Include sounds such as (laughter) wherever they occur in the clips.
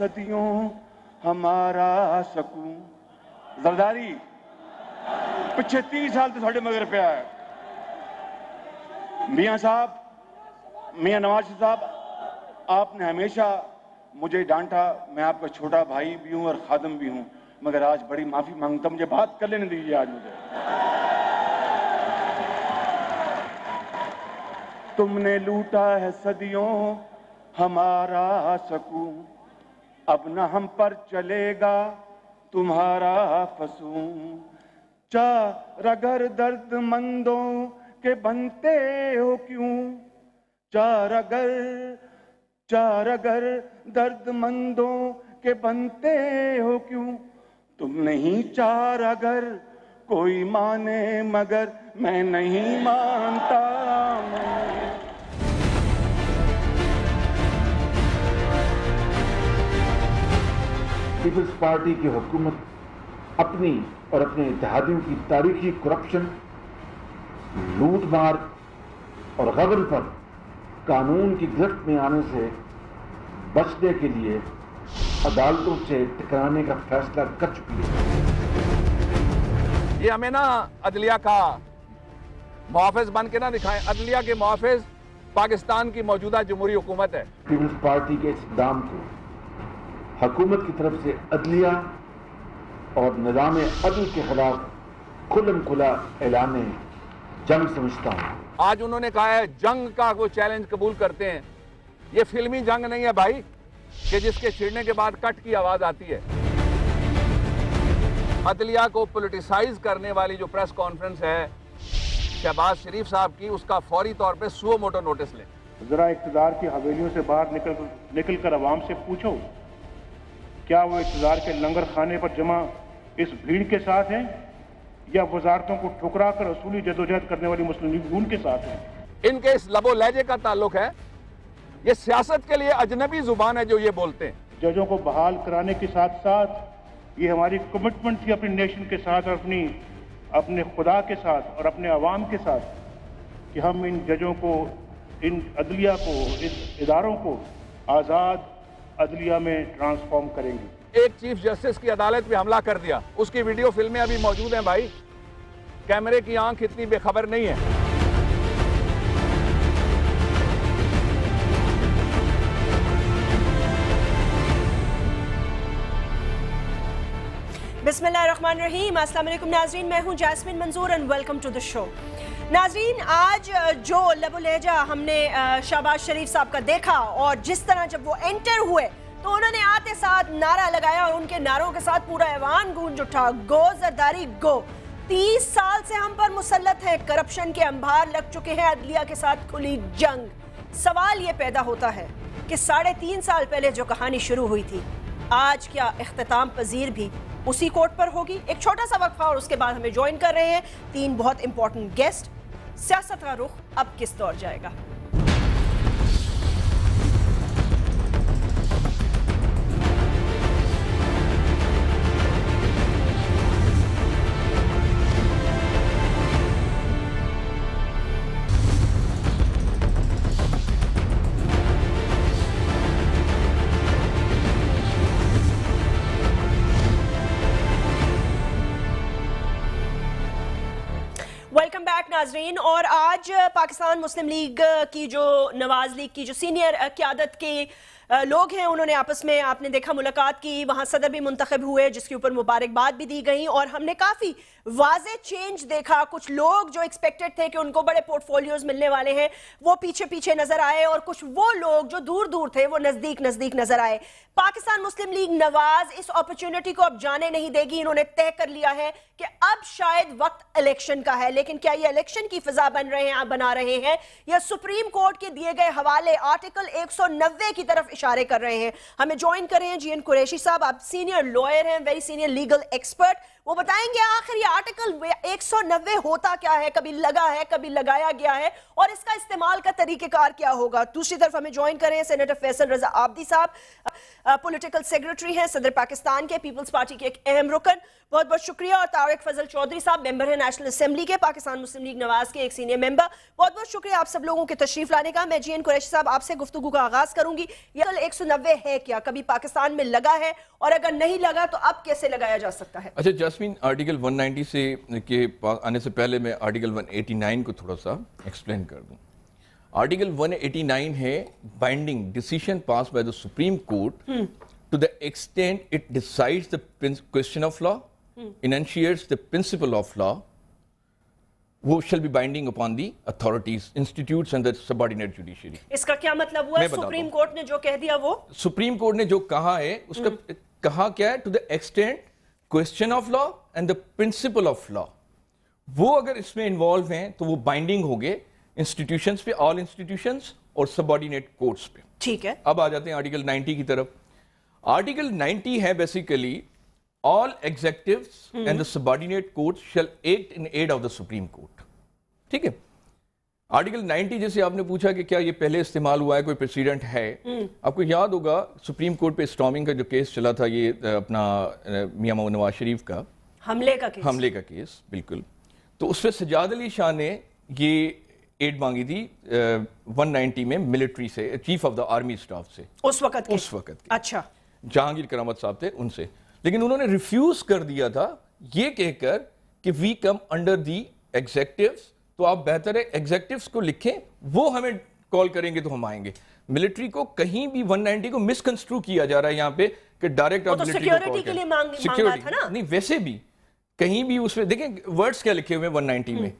सदियों हमारा सकूं जरदारी पिछे तीस साल तो साढ़े मगर पे है मिया साहब मिया नवाज साहब आपने हमेशा मुझे डांटा मैं आपका छोटा भाई भी हूं और खादम भी हूं मगर आज बड़ी माफी मांगता हूं मुझे बात कर लेने दीजिए आज मुझे तुमने लूटा है सदियों हमारा सकूं अब न हम पर चलेगा तुम्हारा फसू चा रगर दर्द मंदों के बनते हो क्यों चार अगर चार अगर दर्द मंदों के बनते हो क्यों तुम नहीं चार अगर कोई माने मगर मैं नहीं मानता मैं पीपल्स पार्टी की हुकूमत अपनी और अपने इतिहादियों की तारीखी करप्शन लूट मार और गबन पर कानून की गिरफ्त में आने से बचने के लिए अदालतों से टकराने का फैसला कर चुकी है ये हमें ना अदलिया का मुहाफ़ बन के ना दिखाएं अदलिया के मुहाफ़ पाकिस्तान की मौजूदा जमहूरी हुकूमत है पीपल्स पार्टी के इस दाम को हकूमत की तरफ से अदलिया और निज़ाम अदल के खिलाफ खुलम खुला ऐलान जंग समझता हूँ आज उन्होंने कहा है जंग का वो चैलेंज कबूल करते हैं ये फिल्मी जंग नहीं है भाई कि जिसके छिड़ने के बाद कट की आवाज़ आती है अदलिया को पोलिटिसाइज करने वाली जो प्रेस कॉन्फ्रेंस है शहबाज शरीफ साहब की उसका फौरी तौर पर सुओ मोटो नोटिस लें जरा इकतदार की हवेलियों से बाहर निकल निकल कर आवाम से पूछो क्या वो इंतजार के लंगर खाने पर जमा इस भीड़ के साथ हैं या वजारतों को ठुकरा कर असूली जदोजहद करने वाली मुस्लिम लीग के साथ हैं इनके इस लबो लहजे का ताल्लुक है ये सियासत के लिए अजनबी जुबान है जो ये बोलते हैं जजों को बहाल कराने के साथ साथ ये हमारी कमिटमेंट थी अपनी नेशन के साथ और अपनी अपने खुदा के साथ और अपने आवाम के साथ कि हम इन जजों को इन अदलिया को इन इदारों को आज़ाद अदलिया में ट्रांसफॉर्म करेंगे एक चीफ जस्टिस की अदालत पे हमला कर दिया उसकी वीडियो फिल्में अभी मौजूद हैं भाई कैमरे की आंख इतनी बेखबर नहीं है बिस्मिल्लाह रहमान रहीम अस्सलाम वालेकुम नाजरीन मैं हूं Jasmeen Manzoor and welcome to the show नाजरीन आज जो लबो लहजा हमने शहबाज शरीफ साहब का देखा और जिस तरह जब वो एंटर हुए तो उन्होंने आते साथ नारा लगाया और उनके नारों के साथ पूरा ऐवान गूंज उठा गो जरदारी गो तीस साल से हम पर मुसलत है करप्शन के अंबार लग चुके हैं अदलिया के साथ खुली जंग सवाल ये पैदा होता है कि साढ़े तीन साल पहले जो कहानी शुरू हुई थी आज क्या अख्ताम पजीर भी उसी कोर्ट पर होगी एक छोटा सा वक्फा और उसके बाद हमें ज्वाइन कर रहे हैं तीन बहुत इंपॉर्टेंट गेस्ट सियासत का रुख अब किस दौर जाएगा वेलकम बैक नाजरीन और आज पाकिस्तान मुस्लिम लीग की जो नवाज लीग की जो सीनियर क्यादत के लोग हैं उन्होंने आपस में आपने देखा मुलाकात की वहां सदर भी मुंतखब हुए जिसके ऊपर मुबारकबाद भी दी गई और हमने काफ़ी वाज चेंज देखा कुछ लोग जो एक्सपेक्टेड थे कि उनको बड़े पोर्टफोलियोज मिलने वाले हैं वो पीछे पीछे नजर आए और कुछ वो लोग जो दूर दूर थे वो नज़दीक नज़दीक नजर आए पाकिस्तान मुस्लिम लीग नवाज इस अपॉर्चुनिटी को अब जाने नहीं देगी इन्होंने तय कर लिया है कि अब शायद वक्त इलेक्शन का है लेकिन क्या ये इलेक्शन की फिजा बन रहे हैं आप बना रहे हैं या सुप्रीम कोर्ट के दिए गए हवाले आर्टिकल एक की तरफ इशारे कर रहे हैं हमें ज्वाइन कर रहे हैं जी एन कुरैशी साहब आप सीनियर लॉयर हैं वेरी सीनियर लीगल एक्सपर्ट वो बताएंगे आखिर ये आर्टिकल 190 होता क्या है कभी लगा है कभी लगाया गया है और इसका इस्तेमाल का तरीकेकार क्या होगा दूसरी तरफ हमें ज्वाइन करें सेनेटर फैसल रजा आबदी साहब पॉलिटिकल सेक्रेटरी हैं सदर पाकिस्तान के पीपल्स पार्टी के एक अहम रुकन बहुत बहुत शुक्रिया और तारक फजल चौधरी साहब मेंबर हैं नेशनल असेंबली के पाकिस्तान मुस्लिम लीग नवाज के एक सीनियर मेंबर बहुत बहुत शुक्रिया आप सब लोगों के तशरीफ लाने का मैं जी एन कुरैशी साहब आपसे गुफ्तु का आगाज करूंगी यह कल एक है क्या कभी पाकिस्तान में लगा है और अगर नहीं लगा तो अब कैसे लगाया जा सकता है अच्छा जसमीन आर्टिकल वन से के आने से पहले मैं आर्टिकल वन को थोड़ा सा एक्सप्लेन कर दूँ आर्टिकल 189 है binding decision pass by the Supreme Court to the extent it decides the question of law enunciates the principle of law वो shall be binding upon the authorities institute and subordinate judiciary इसका क्या मतलब हुआ supreme court ने जो कह दिया वो सुप्रीम कोर्ट ने जो कहा है उसका हम्म। कहा क्या है to the extent question of law and the principle of law वो अगर इसमें इन्वॉल्व हैं तो वो बाइंडिंग हो गए इंस्टीट्यूशन पे ऑल इंस्टीट्यूशन और सबॉर्डिनेट कोर्ट्स पे ठीक है अब आ जाते हैं आर्टिकल 90 की तरफ आर्टिकल 90 है basically all executive and the subordinate court shall act in aid of the Supreme Court ठीक है आर्टिकल 90 जैसे आपने पूछा कि क्या ये पहले इस्तेमाल हुआ है कोई प्रेसिडेंट है हम्म। आपको याद होगा सुप्रीम कोर्ट पे स्टॉमिंग का जो केस चला था ये अपना मियाँ मोहम्मद नवाज शरीफ का हमले का केस हमले का केस बिल्कुल तो उस पर सजाद अली शाह ने ये एड मांगी थी वन नाइन्टी में मिलिट्री से chief of the army staff से उस वक्त उस वक्त अच्छा जहांगीर करामत साहब थे उनसे लेकिन उन्होंने रिफ्यूज कर दिया था ये कहकर कि we come under the executive तो आप बेहतर है एग्जेक्टिव को लिखें वो हमें कॉल करेंगे तो हम आएंगे मिलिट्री को कहीं भी 190 को मिसकंस्ट्रू किया जा रहा है यहाँ पे कि डायरेक्ट आप मिलिट्री तो को के लिए मांग, मांगा था ना नहीं वैसे भी कहीं भी उसमें देखें वर्ड्स क्या लिखे हुए 190 में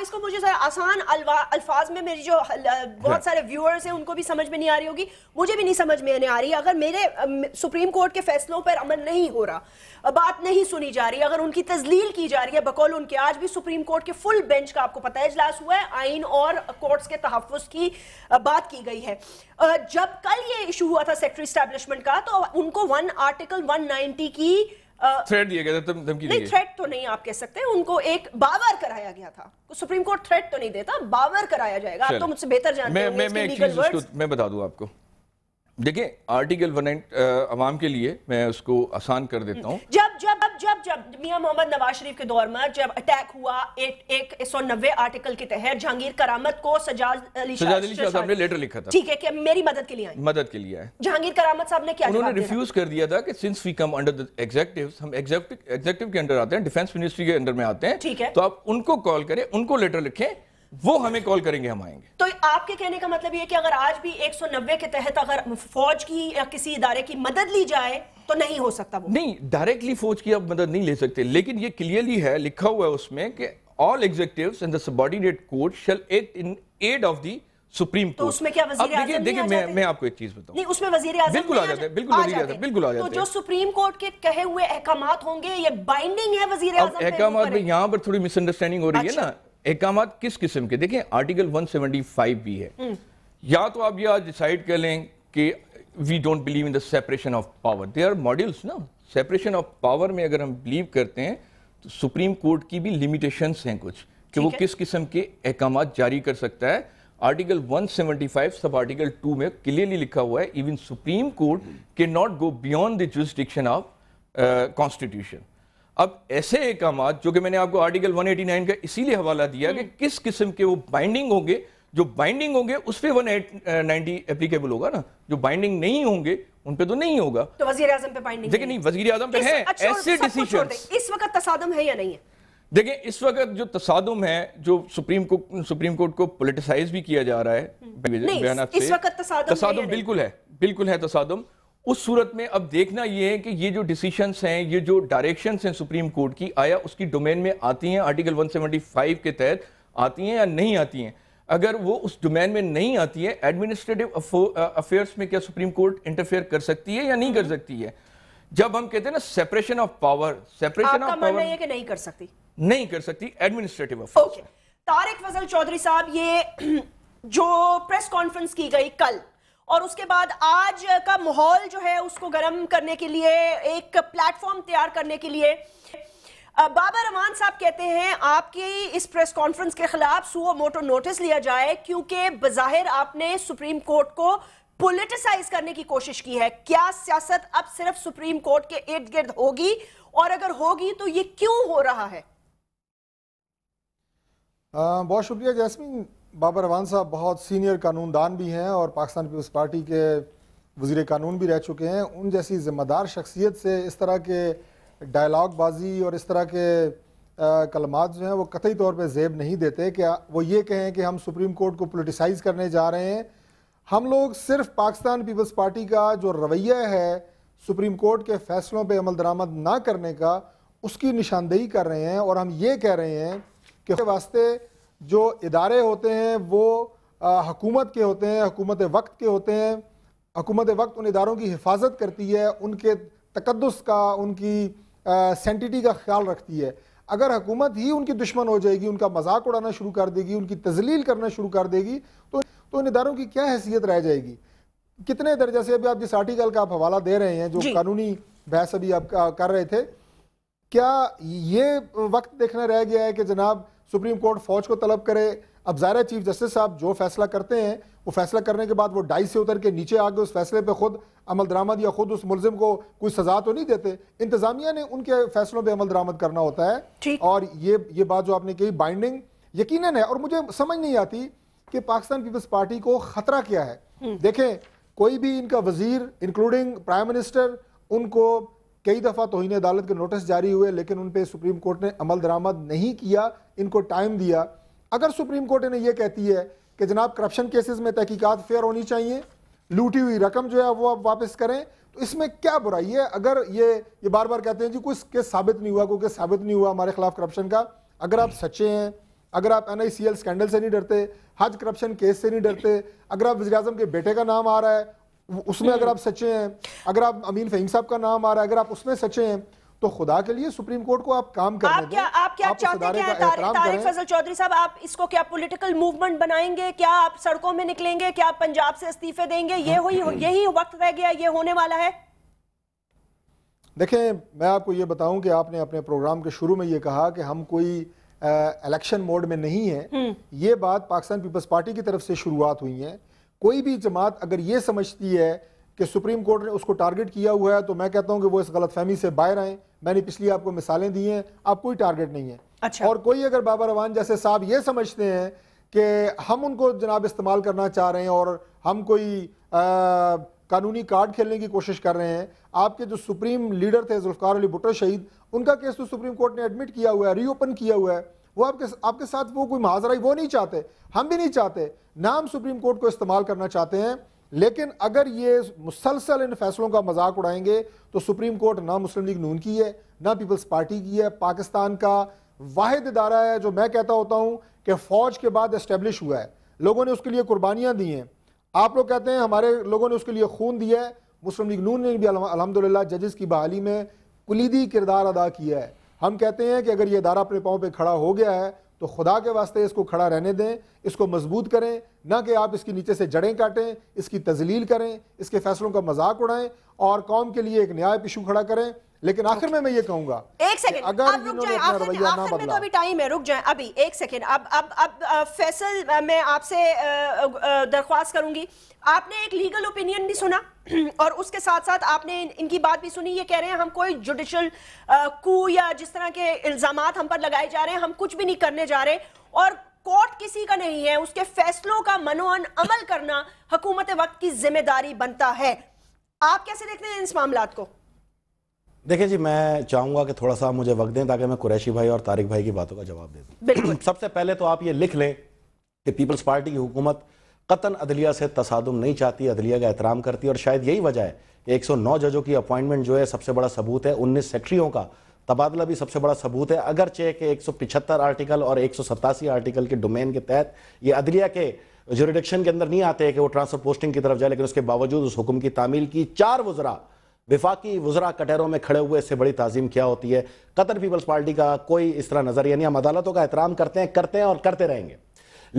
इसको मुझे आसान अल्फाज में मेरी जो बहुत हाँ। सारे व्यूअर्स हैं उनको भी समझ में नहीं आ रही होगी मुझे भी नहीं समझ में आ रही अगर मेरे सुप्रीम कोर्ट के फैसलों पर अमल नहीं हो रहा बात नहीं सुनी जा रही अगर उनकी तजलील की जा रही है बकौल उनके आज भी सुप्रीम कोर्ट के फुल बेंच का आपको पता है इजलास हुआ है आइन और कोर्ट्स के तहफ़ की बात की गई है जब कल ये इशू हुआ था सेक्रेटरी स्टैब्लिशमेंट का तो उनको वन आर्टिकल वन की थ्रेट दिया गया था धमकी नहीं थ्रेट तो नहीं आप कह सकते उनको एक बावर कराया गया था सुप्रीम कोर्ट थ्रेट तो नहीं देता बावर कराया जाएगा आप तो मुझसे बेहतर जानते मैं, मैं, मैं, मैं बता दूं आपको देखिए आर्टिकल वन एंड आवाम के लिए मैं उसको आसान कर देता हम्म। हूँ जब जब जब जब मियां मोहम्मद नवाज शरीफ के दौर में जब अटैक हुआ एक एक सौ नब्बे आर्टिकल के तहत जहांगीर करामत को सजाद अली शाह साहब ने लेटर लिखा था ठीक है कि मेरी मदद के लिए आए मदद के लिए जहांगीर करामत साहब ने क्या उन्होंने रिफ्यूज कर दिया था कि since we come under the executive हम एग्जेक्टिव के अंडर आते हैं डिफेंस मिनिस्ट्री के अंडर में आते हैं ठीक है तो आप उनको कॉल करें उनको लेटर लिखें वो हमें कॉल करेंगे हम आएंगे तो आपके कहने का मतलब ये कि अगर आज भी 190 के तहत अगर फौज की या किसी इदारे की मदद ली जाए तो नहीं हो सकता वो नहीं डायरेक्टली फौज की आप मदद नहीं ले सकते लेकिन ये क्लियरली है लिखा हुआ है उसमें कि all executive and the subordinate court shall act in aid of the Supreme Court तो उसमें क्या वजीर देखिए देखिए मैं मैं आपको एक चीज बताऊं नहीं उसमें वजीर आजम बिल्कुल आ जाते हैं बिल्कुल वजीर आजम बिल्कुल आ जाते हैं तो जो सुप्रीम कोर्ट के कहे हुए अहकाम होंगे ये बाइंडिंग है वजीर आजम पे अहकाम में यहां पर थोड़ी मिसअंडरस्टैंडिंग हो रही है ना अच्छा। अहकाम किस किस्म के देखिए आर्टिकल 175 भी है हम्म। या तो आप ये आज डिसाइड कर लें कि we don't believe in the separation of power they are modules ना सेपरेशन ऑफ पावर में अगर हम बिलीव करते हैं तो सुप्रीम कोर्ट की भी लिमिटेशंस हैं कुछ कि वो है? किस किस्म के अहकाम जारी कर सकता है आर्टिकल 175 सब आर्टिकल 2 में क्लियरली लिखा हुआ है इवन सुप्रीम कोर्ट के not go beyond the jurisdiction of constitution अब ऐसे अहकाम जो कि मैंने आपको आर्टिकल 189 का इसीलिए हवाला दिया कि हम्म। किस किस्म के वो बाइंडिंग होंगे जो बाइंडिंग होंगे उस पर वन नाइनटी एप्लीकेबल होगा ना जो बाइंडिंग नहीं होंगे उन पे तो नहीं होगा तो वजीर आजम पे बाइंडिंग देखिए नहीं वजीर आजम पे है अच्छा, ऐसे डिसीजन इस वक्त तसादम है या नहीं है देखिए इस वक्त जो तसादम है जो सुप्रीम को सुप्रीम कोर्ट को पोलिटिसाइज भी किया जा रहा है हम्म। बयान इस वक्त तसादम, तसादम बिल्कुल है बिल्कुल है तसादम उस सूरत में अब देखना यह है कि ये जो डिसीशंस हैं ये जो डायरेक्शंस हैं सुप्रीम कोर्ट की आया उसकी डोमेन में आती हैं आर्टिकल 175 के तहत आती हैं या नहीं आती हैं अगर वो उस डोमेन में नहीं आती है एडमिनिस्ट्रेटिव अफेयर्स में क्या सुप्रीम कोर्ट इंटरफेयर कर सकती है या नहीं कर हम्म। सकती है जब हम कहते हैं ना separation of power separation of power कि नहीं कर सकती नहीं कर सकती administrative affairs okay. Tariq Fazal Chaudhry साहब ये (clears throat) जो प्रेस कॉन्फ्रेंस की गई कल और उसके बाद आज का माहौल जो है उसको गर्म करने के लिए एक प्लेटफॉर्म तैयार करने के लिए बाबा रमान साहब कहते हैं आपकी इस प्रेस कॉन्फ्रेंस के खिलाफ सुओ मोटो नोटिस लिया जाए क्योंकि बज़ाहिर आपने सुप्रीम कोर्ट को पोलिटिसाइज करने की कोशिश की है क्या सियासत अब सिर्फ सुप्रीम कोर्ट के इर्द गिर्द होगी और अगर होगी तो ये क्यों हो रहा है आ, बहुत शुक्रिया जैसमिन बाबर रवान साहब बहुत सीनियर कानूनदान भी हैं और पाकिस्तान पीपल्स पार्टी के वजीर कानून भी रह चुके हैं उन जैसी ज़िम्मेदार शख्सियत से इस तरह के डायलाग बाजी और इस तरह के कलमात जो हैं वो कतई तौर पे जेब नहीं देते कि वो ये कहें कि हम सुप्रीम कोर्ट को पोलिटिसाइज़ करने जा रहे हैं हम लोग सिर्फ पाकिस्तान पीपल्स पार्टी का जो रवैया है सुप्रीम कोर्ट के फैसलों पर अमल दरामद ना करने का उसकी निशानदेही कर रहे हैं और हम ये कह रहे हैं कि वास्ते जो इदारे होते हैं वो हकूमत के होते हैं हकूमत वक्त के होते हैं हकूमत वक्त उन इदारों की हिफाजत करती है उनके तकदस का उनकी सेंटिटी का ख्याल रखती है अगर हुकूमत ही उनकी दुश्मन हो जाएगी उनका मजाक उड़ाना शुरू कर देगी उनकी तजलील करना शुरू कर देगी तो तो इन इदारों की क्या हैसियत रह जाएगी कितने दर्जा से अभी आप जिस आर्टिकल का आप हवाला दे रहे हैं जो कानूनी बहस अभी आप कर रहे थे क्या ये वक्त देखना रह गया है कि जनाब सुप्रीम कोर्ट फौज को तलब करे अब ज़ाहिर चीफ जस्टिस साहब जो फैसला करते हैं वो फैसला करने के बाद वो डाई से उतर के नीचे आगे उस फैसले पे खुद अमल दरामद या खुद उस मुलजिम को कोई सजा तो नहीं देते इंतजामिया ने उनके फैसलों पे अमल दरामद करना होता है और ये ये बात जो आपने कही बाइंडिंग यकीन है और मुझे समझ नहीं आती कि पाकिस्तान पीपल्स पार्टी को खतरा क्या है हम्म। देखें कोई भी इनका वजीर इंक्लूडिंग प्राइम मिनिस्टर उनको कई दफ़ा तोहन अदालत के नोटिस जारी हुए लेकिन उन पर सुप्रीम कोर्ट ने अमल दरामद नहीं किया इनको टाइम दिया अगर सुप्रीम कोर्ट इन्हें यह कहती है कि जनाब करप्शन केसेस में तहकीक़त फेयर होनी चाहिए लूटी हुई रकम जो है वो आप वापस करें तो इसमें क्या बुराई है अगर ये ये बार बार कहते हैं जी कोई केस साबित नहीं हुआ कोई केस साबित नहीं हुआ हमारे खिलाफ करप्शन का अगर आप सच्चे हैं अगर आप एन स्कैंडल से नहीं डरते हज करप्शन केस से नहीं डरते अगर आप वजी के बेटे का नाम आ रहा है उसमें अगर आप हम्म। सच्चे हैं अगर आप अमीन फहीम साहब का नाम आ रहा है अगर आप उसमें सच्चे हैं तो खुदा के लिए सुप्रीम कोर्ट को आप काम कर आप क्या आप क्या चाहते हैं तारिक फजल चौधरी साहब आप इसको क्या पॉलिटिकल मूवमेंट बनाएंगे क्या आप सड़कों में निकलेंगे क्या आप पंजाब से इस्तीफे देंगे ये हुई यही वक्त रह गया ये होने वाला है देखें मैं आपको ये बताऊं कि आपने अपने प्रोग्राम के शुरू में ये कहा कि हम कोई इलेक्शन मोड में नहीं है हम्म। ये बात पाकिस्तान पीपल्स पार्टी की तरफ से शुरुआत हुई है कोई भी जमात अगर ये समझती है कि सुप्रीम कोर्ट ने उसको टारगेट किया हुआ है तो मैं कहता हूं कि वो इस गलतफहमी से बाहर आएँ मैंने पिछली आपको मिसालें दी हैं आप कोई टारगेट नहीं है अच्छा। और कोई अगर बाबा रवान जैसे साहब ये समझते हैं कि हम उनको जनाब इस्तेमाल करना चाह रहे हैं और हम कोई आ, कानूनी कार्ड खेलने की कोशिश कर रहे हैं आपके जो सुप्रीम लीडर थे जुल्फ़ार अली भुट्टो शहीद उनका केस तो सुप्रीम कोर्ट ने एडमिट किया हुआ है रीओपन किया हुआ है वो आपके आपके साथ वो कोई महाजरा वो नहीं चाहते हम भी नहीं चाहते ना हम सुप्रीम कोर्ट को इस्तेमाल करना चाहते हैं लेकिन अगर ये मुसलसल इन फैसलों का मजाक उड़ाएंगे तो सुप्रीम कोर्ट ना मुस्लिम लीग नून की है ना पीपल्स पार्टी की है पाकिस्तान का वाहिद इदारा है जो मैं कहता होता हूँ कि फ़ौज के बाद इस्टेब्लिश हुआ है लोगों ने उसके लिए कुर्बानियाँ दी हैं आप लोग कहते हैं हमारे लोगों ने उसके लिए खून दिया है मुस्लिम लीग नून ने भी अलहमदिल्ला जजेस की बहाली में कुलीदी किरदार अदा किया है हम कहते हैं कि अगर ये अदारा अपने पाँव पर खड़ा हो गया है तो खुदा के वास्ते इसको खड़ा रहने दें इसको मजबूत करें ना कि आप इसकी नीचे से जड़ें काटें इसकी तजलील करें इसके फैसलों का मजाक उड़ाएं और कौम के लिए एक नया पिशू खड़ा करें लेकिन आखिर में मैं ये कहूंगा एक सेकंड अगर आप रुक जाएं आखिर में, आखिर में तो अभी टाइम है रुक जाएं अभी एक सेकंड अब अब अब फैसल मैं आपसे दरख्वास्त करूंगी आपने एक लीगल ओपिनियन भी सुना (clears throat) और उसके साथ साथ आपने इनकी बात भी सुनी ये कह रहे हैं हम कोई जुडिशल कू या जिस तरह के इल्जाम हम पर लगाए जा रहे हैं हम कुछ भी नहीं करने जा रहे और कोर्ट किसी का नहीं है उसके फैसलों का मनोअन अमल करना हुकूमत वक्त की जिम्मेदारी बनता है आप कैसे देखते हैं इस मामला को देखिए जी मैं चाहूंगा कि थोड़ा सा मुझे वक्त दें ताकि मैं कुरैशी भाई और तारिक भाई की बातों का जवाब दे दूँ (clears throat) सबसे पहले तो आप ये लिख लें कि पीपल्स पार्टी की हुकूमत कतन अदलिया से तसादम नहीं चाहती अदलिया का एहतराम करती और शायद यही वजह है कि 109 जजों की अपॉइंटमेंट जो है सबसे बड़ा सबूत है उन्नीस सेक्रेटरियों का तबादला भी सबसे बड़ा सबूत है अगरचे के एक आर्टिकल और एक आर्टिकल के डोमेन के तहत ये अदलिया के जोरिडिक्शन के अंदर नहीं आते कि वो ट्रांसफर पोस्टिंग की तरफ जाए लेकिन उसके बावजूद उस हुक्म की तामील की चार वजरा विफाकी वजरा कटहरों में खड़े हुए इससे बड़ी तज़ीम क्या होती है कतर पीपल्स पार्टी का कोई इस तरह नज़र यानी हम अदालतों का एहतराम करते हैं करते हैं और करते रहेंगे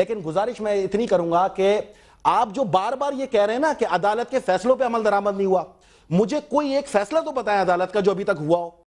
लेकिन गुजारिश मैं इतनी करूंगा कि आप जो बार बार ये कह रहे हैं ना कि अदालत के फैसलों पर अमल दरामद नहीं हुआ मुझे कोई एक फैसला तो बताएं अदालत का जो अभी तक हुआ हो